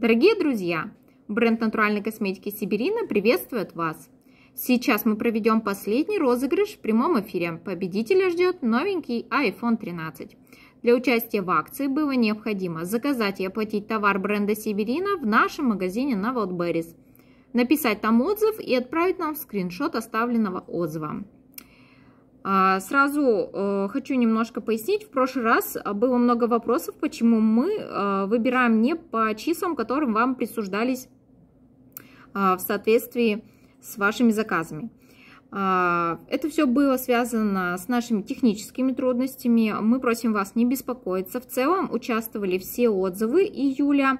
Дорогие друзья, бренд натуральной косметики Сибирина приветствует вас! Сейчас мы проведем последний розыгрыш в прямом эфире. Победителя ждет новенький iPhone 13. Для участия в акции было необходимо заказать и оплатить товар бренда Сибирина в нашем магазине на Wildberries, написать там отзыв и отправить нам скриншот оставленного отзыва. А, сразу э, хочу немножко пояснить. В прошлый раз а, было много вопросов, почему мы а, выбираем не по числам, которым вам присуждались в соответствии с вашими заказами. Это все было связано с нашими техническими трудностями. Мы просим вас не беспокоиться. В целом участвовали все отзывы июля.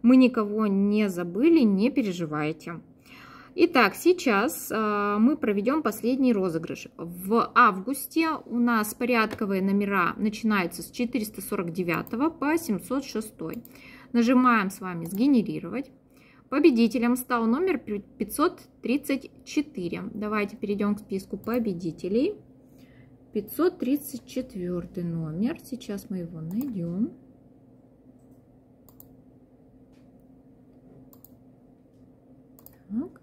Мы никого не забыли, не переживайте. Итак, сейчас э, мы проведем последний розыгрыш. В августе у нас порядковые номера начинаются с 449 по 706. Нажимаем с вами «Сгенерировать». Победителем стал номер 534. Давайте перейдем к списку победителей. 534 номер. Сейчас мы его найдем. Так.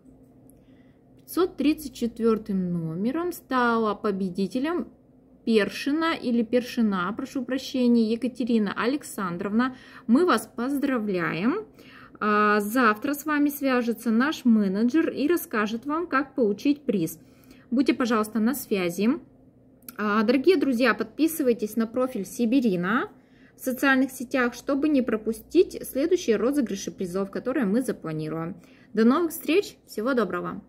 534 номером стала победителем Першина или Першина, прошу прощения, Екатерина Александровна. Мы вас поздравляем. А, завтра с вами свяжется наш менеджер и расскажет вам, как получить приз. Будьте, пожалуйста, на связи. А, дорогие друзья, подписывайтесь на профиль Сибирина в социальных сетях, чтобы не пропустить следующие розыгрыши призов, которые мы запланируем. До новых встреч, всего доброго!